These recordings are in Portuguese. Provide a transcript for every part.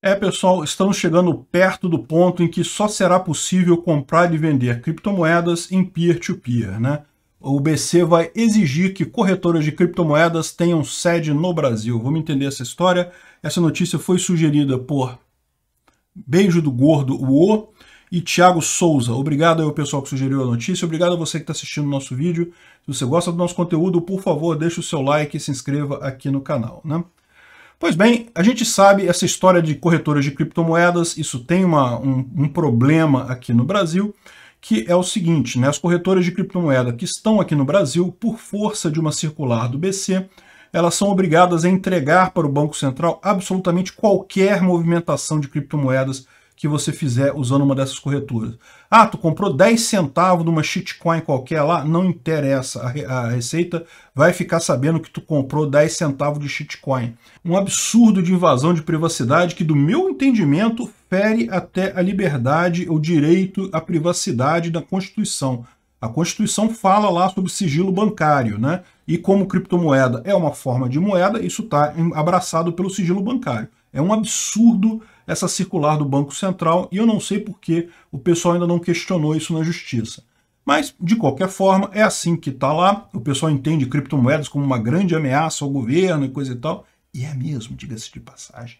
É, pessoal, estamos chegando perto do ponto em que só será possível comprar e vender criptomoedas em peer-to-peer, -peer, né? O BC vai exigir que corretoras de criptomoedas tenham sede no Brasil. Vamos entender essa história. Essa notícia foi sugerida por Beijo do Gordo, UO e Thiago Souza. Obrigado ao pessoal que sugeriu a notícia, obrigado a você que está assistindo o nosso vídeo. Se você gosta do nosso conteúdo, por favor, deixe o seu like e se inscreva aqui no canal. Né? Pois bem, a gente sabe essa história de corretoras de criptomoedas, isso tem uma, um, um problema aqui no Brasil, que é o seguinte, né, as corretoras de criptomoeda que estão aqui no Brasil, por força de uma circular do BC, elas são obrigadas a entregar para o Banco Central absolutamente qualquer movimentação de criptomoedas que você fizer usando uma dessas corretoras. Ah, tu comprou 10 centavos de uma shitcoin qualquer lá, não interessa. A, Receita vai ficar sabendo que tu comprou 10 centavos de shitcoin. Um absurdo de invasão de privacidade que, do meu entendimento, fere até a liberdade, o direito à privacidade da Constituição. A Constituição fala lá sobre sigilo bancário, né? E como criptomoeda é uma forma de moeda, isso está abraçado pelo sigilo bancário. É um absurdo essa circular do Banco Central e eu não sei por que o pessoal ainda não questionou isso na justiça. Mas, de qualquer forma, é assim que está lá. O pessoal entende criptomoedas como uma grande ameaça ao governo e coisa e tal. E é mesmo, diga-se de passagem.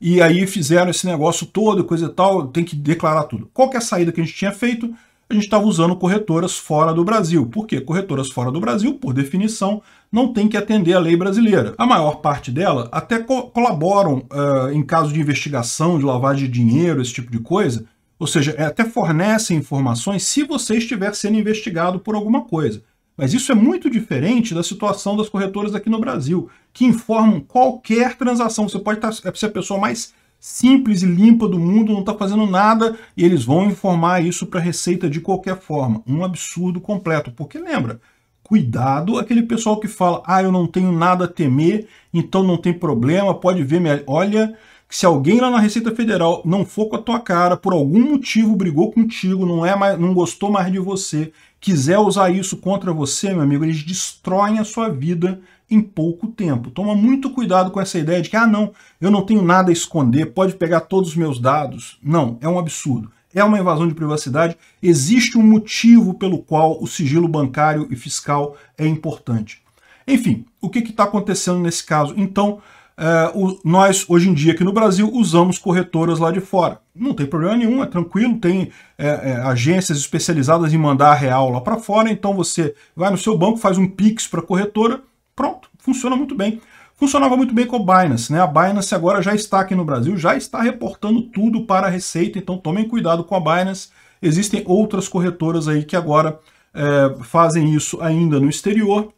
E aí fizeram esse negócio todo, coisa e tal, tem que declarar tudo. Qual que é a saída que a gente tinha feito? a gente estava usando corretoras fora do Brasil. Por quê? Corretoras fora do Brasil, por definição, não tem que atender à lei brasileira. A maior parte dela até co colaboram uh, em caso de investigação, de lavagem de dinheiro, esse tipo de coisa. Ou seja, é, até fornecem informações se você estiver sendo investigado por alguma coisa. Mas isso é muito diferente da situação das corretoras aqui no Brasil, que informam qualquer transação. Você pode estar, tá, é ser a pessoa mais simples e limpa do mundo, não está fazendo nada, e eles vão informar isso para a Receita de qualquer forma. Um absurdo completo, porque lembra, cuidado aquele pessoal que fala, ah, eu não tenho nada a temer, então não tem problema, pode ver, minha... olha, que se alguém lá na Receita Federal não for com a tua cara, por algum motivo brigou contigo, não é mais, não gostou mais de você, quiser usar isso contra você, meu amigo, eles destroem a sua vida em pouco tempo. Toma muito cuidado com essa ideia de que ah não, eu não tenho nada a esconder, pode pegar todos os meus dados. Não, é um absurdo. É uma invasão de privacidade. Existe um motivo pelo qual o sigilo bancário e fiscal é importante. Enfim, o que está acontecendo nesse caso? Então, é, o, nós, hoje em dia, aqui no Brasil, usamos corretoras lá de fora. Não tem problema nenhum, é tranquilo, tem é, é, agências especializadas em mandar real lá para fora, então você vai no seu banco, faz um PIX para a corretora, pronto, funciona muito bem. Funcionava muito bem com a Binance, né? A Binance agora já está aqui no Brasil, já está reportando tudo para a Receita, então tomem cuidado com a Binance. Existem outras corretoras aí que agora é, fazem isso ainda no exterior.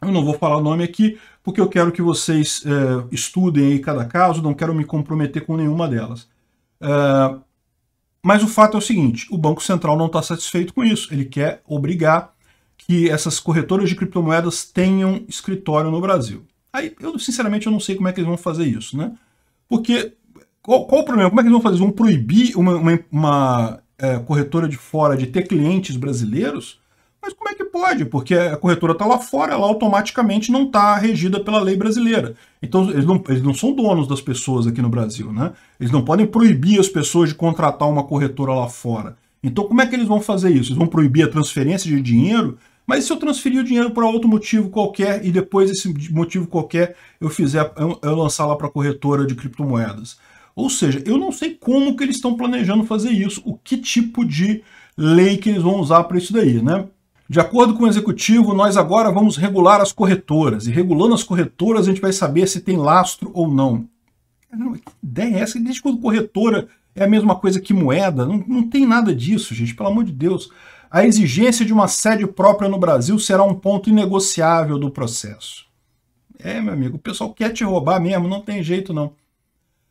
Eu não vou falar o nome aqui, porque eu quero que vocês é, estudem aí cada caso, não quero me comprometer com nenhuma delas. É, mas o fato é o seguinte, o Banco Central não está satisfeito com isso, ele quer obrigar que essas corretoras de criptomoedas tenham escritório no Brasil. Aí, eu sinceramente eu não sei como é que eles vão fazer isso, né? Porque, qual, qual o problema? Como é que eles vão fazer? Vão proibir uma, uma, uma é, corretora de fora de ter clientes brasileiros? que pode, porque a corretora está lá fora, ela automaticamente não está regida pela lei brasileira. Então, eles não, eles não são donos das pessoas aqui no Brasil, né? Eles não podem proibir as pessoas de contratar uma corretora lá fora. Então, como é que eles vão fazer isso? Eles vão proibir a transferência de dinheiro? Mas se eu transferir o dinheiro para outro motivo qualquer e depois esse motivo qualquer eu fizer eu, eu lançar lá para a corretora de criptomoedas? Ou seja, eu não sei como que eles estão planejando fazer isso, o que tipo de lei que eles vão usar para isso daí, né? De acordo com o executivo, nós agora vamos regular as corretoras. E regulando as corretoras, a gente vai saber se tem lastro ou não. Caramba, que ideia é essa? Desde quando corretora é a mesma coisa que moeda? Não, não tem nada disso, gente, pelo amor de Deus. A exigência de uma sede própria no Brasil será um ponto inegociável do processo. É, meu amigo, o pessoal quer te roubar mesmo, não tem jeito não.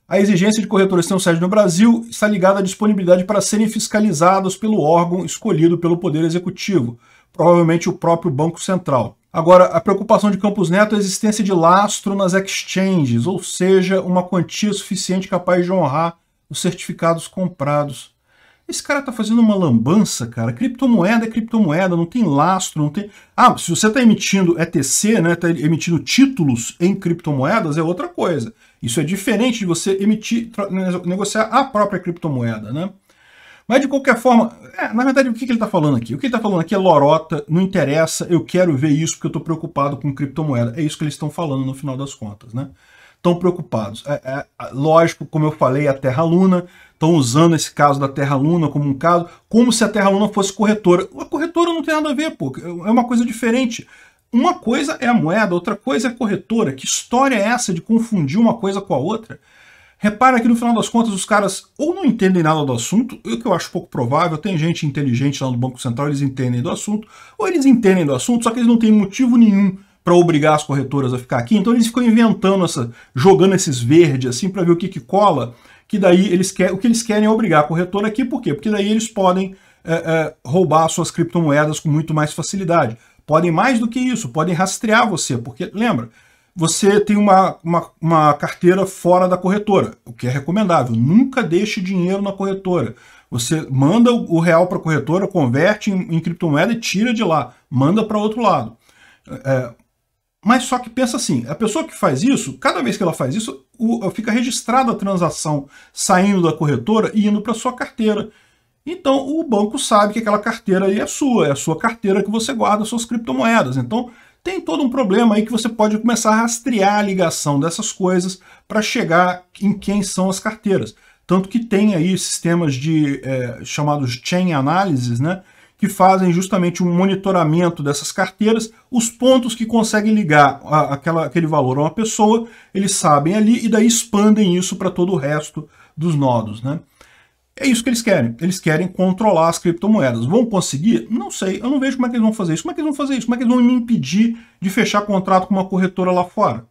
A exigência de corretoras terem sede no Brasil está ligada à disponibilidade para serem fiscalizadas pelo órgão escolhido pelo Poder Executivo provavelmente o próprio Banco Central. Agora, a preocupação de Campos Neto é a existência de lastro nas exchanges, ou seja, uma quantia suficiente capaz de honrar os certificados comprados. Esse cara tá fazendo uma lambança, cara. Criptomoeda é criptomoeda, não tem lastro, não tem. Ah, se você está emitindo ETC, né, tá emitindo títulos em criptomoedas, é outra coisa. Isso é diferente de você emitir, negociar a própria criptomoeda, né? Mas de qualquer forma, é, na verdade, o que, que ele está falando aqui? O que ele está falando aqui é lorota, não interessa, eu quero ver isso porque eu estou preocupado com criptomoeda. É isso que eles estão falando no final das contas, né? Estão preocupados. É, é, lógico, como eu falei, a Terra-Luna, estão usando esse caso da Terra-Luna como um caso, como se a Terra-Luna fosse corretora. A corretora não tem nada a ver, pô, é, é uma coisa diferente. Uma coisa é a moeda, outra coisa é a corretora. Que história é essa de confundir uma coisa com a outra? Repara que no final das contas os caras ou não entendem nada do assunto, o que eu acho pouco provável, tem gente inteligente lá no Banco Central, eles entendem do assunto, ou eles entendem do assunto, só que eles não têm motivo nenhum para obrigar as corretoras a ficar aqui, então eles ficam inventando essa, jogando esses verdes assim para ver o que, que cola, que daí eles querem, o que eles querem é obrigar a corretora aqui, por quê? Porque daí eles podem é, é, roubar suas criptomoedas com muito mais facilidade. Podem mais do que isso, podem rastrear você, porque lembra, você tem uma, uma, uma, carteira fora da corretora, o que é recomendável. Nunca deixe dinheiro na corretora. Você manda o real para a corretora, converte em, em, criptomoeda e tira de lá, manda para outro lado. É, é, mas só que pensa assim, a pessoa que faz isso, cada vez que ela faz isso, o, fica registrada a transação saindo da corretora e indo para sua carteira. Então o banco sabe que aquela carteira aí é sua, é a sua carteira que você guarda suas criptomoedas. Então tem todo um problema aí que você pode começar a rastrear a ligação dessas coisas para chegar em quem são as carteiras. Tanto que tem aí sistemas de é, chamados chain analysis, né, que fazem justamente um monitoramento dessas carteiras, os pontos que conseguem ligar a, aquela, aquele valor a uma pessoa, eles sabem ali e daí expandem isso para todo o resto dos nodos. Né? É isso que eles querem. Eles querem controlar as criptomoedas. Vão conseguir? Não sei. Eu não vejo como é que eles vão fazer isso. Como é que eles vão fazer isso? Como é que eles vão me impedir de fechar contrato com uma corretora lá fora?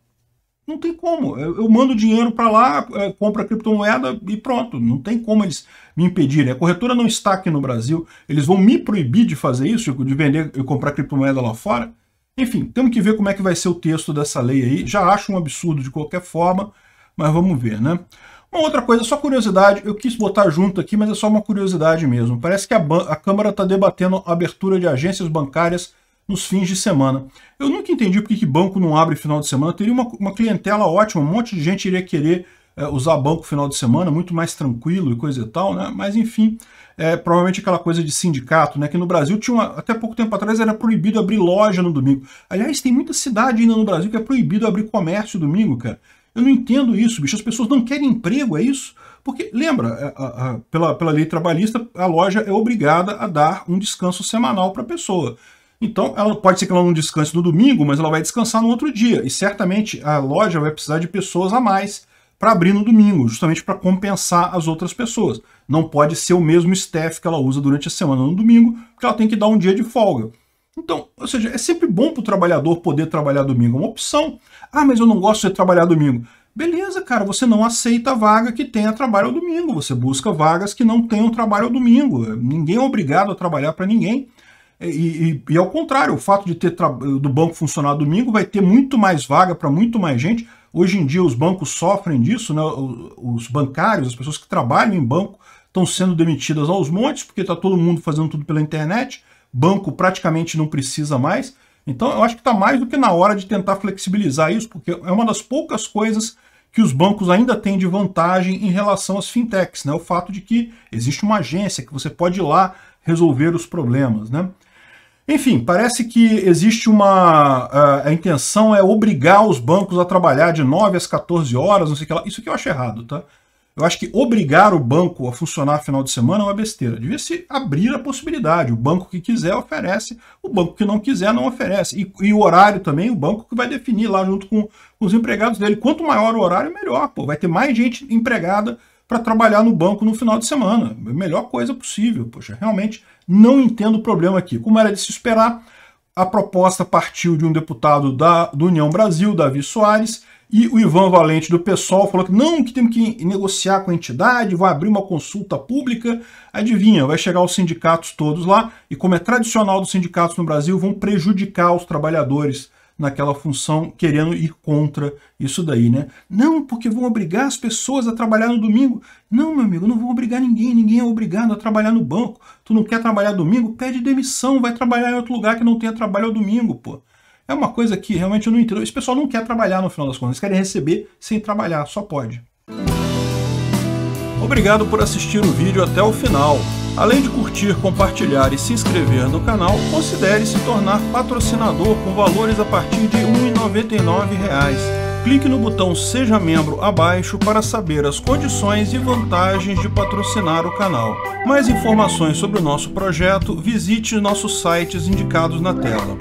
Não tem como. Eu mando dinheiro para lá, é, compro a criptomoeda e pronto. Não tem como eles me impedirem. A corretora não está aqui no Brasil. Eles vão me proibir de fazer isso, de vender e comprar criptomoeda lá fora. Enfim, temos que ver como é que vai ser o texto dessa lei aí. Já acho um absurdo de qualquer forma, mas vamos ver, né? Uma outra coisa, só curiosidade, eu quis botar junto aqui, mas é só uma curiosidade mesmo. Parece que a, a Câmara está debatendo a abertura de agências bancárias nos fins de semana. Eu nunca entendi por que banco não abre final de semana. Teria uma, uma clientela ótima, um monte de gente iria querer é, usar banco final de semana, muito mais tranquilo e coisa e tal, né? Mas enfim, é provavelmente aquela coisa de sindicato, né? Que no Brasil tinha uma, até pouco tempo atrás era proibido abrir loja no domingo. Aliás, tem muita cidade ainda no Brasil que é proibido abrir comércio domingo, cara. Eu não entendo isso, bicho. As pessoas não querem emprego, é isso? Porque, lembra, é, a, a, pela, pela lei trabalhista, a loja é obrigada a dar um descanso semanal para a pessoa. Então, ela pode ser que ela não descanse no domingo, mas ela vai descansar no outro dia. E certamente a loja vai precisar de pessoas a mais para abrir no domingo, justamente para compensar as outras pessoas. Não pode ser o mesmo staff que ela usa durante a semana no domingo, porque ela tem que dar um dia de folga. Então, ou seja, é sempre bom para o trabalhador poder trabalhar domingo, é uma opção. Ah, mas eu não gosto de trabalhar domingo. Beleza, cara, você não aceita vaga que tenha trabalho ao domingo, você busca vagas que não tenham trabalho ao domingo. Ninguém é obrigado a trabalhar para ninguém. E, e, e, ao contrário, o fato de ter do banco funcionar domingo vai ter muito mais vaga para muito mais gente. Hoje em dia os bancos sofrem disso, né? os bancários, as pessoas que trabalham em banco estão sendo demitidas aos montes, porque está todo mundo fazendo tudo pela internet banco praticamente não precisa mais. Então, eu acho que está mais do que na hora de tentar flexibilizar isso, porque é uma das poucas coisas que os bancos ainda têm de vantagem em relação às fintechs, né? O fato de que existe uma agência que você pode ir lá resolver os problemas, né? Enfim, parece que existe uma. A, eh, a intenção é obrigar os bancos a trabalhar de 9 às 14 horas, não sei o que lá. Isso que eu acho errado, tá? Eu acho que obrigar o banco a funcionar final de semana é uma besteira. Devia se abrir a possibilidade. O banco que quiser oferece, o banco que não quiser não oferece. E, e o horário também, o banco que vai definir lá junto com, com, os empregados dele. Quanto maior o horário, melhor. Pô. Vai ter mais gente empregada para trabalhar no banco no final de semana. É melhor coisa possível. Poxa, realmente não entendo o problema aqui. Como era de se esperar, a proposta partiu de um deputado da, do União Brasil, Davi Soares, e o Ivan Valente do PSOL falou que não, que temos que negociar com a entidade, vai abrir uma consulta pública. Adivinha, vai chegar os sindicatos todos lá e, como é tradicional dos sindicatos no Brasil, vão prejudicar os trabalhadores naquela função, querendo ir contra isso daí, né? Não, porque vão obrigar as pessoas a trabalhar no domingo. Não, meu amigo, não vão obrigar ninguém, ninguém é obrigado a trabalhar no banco. Tu não quer trabalhar domingo? Pede demissão, vai trabalhar em outro lugar que não tenha trabalho ao domingo, pô. É uma coisa que realmente eu não entendo. Esse pessoal não quer trabalhar no final das contas, eles querem receber sem trabalhar, só pode. Obrigado por assistir o vídeo até o final. Além de curtir, compartilhar e se inscrever no canal, considere se tornar patrocinador com valores a partir de R$ 1,99 clique no botão Seja Membro abaixo para saber as condições e vantagens de patrocinar o canal. Mais informações sobre o nosso projeto, visite nossos sites indicados na tela.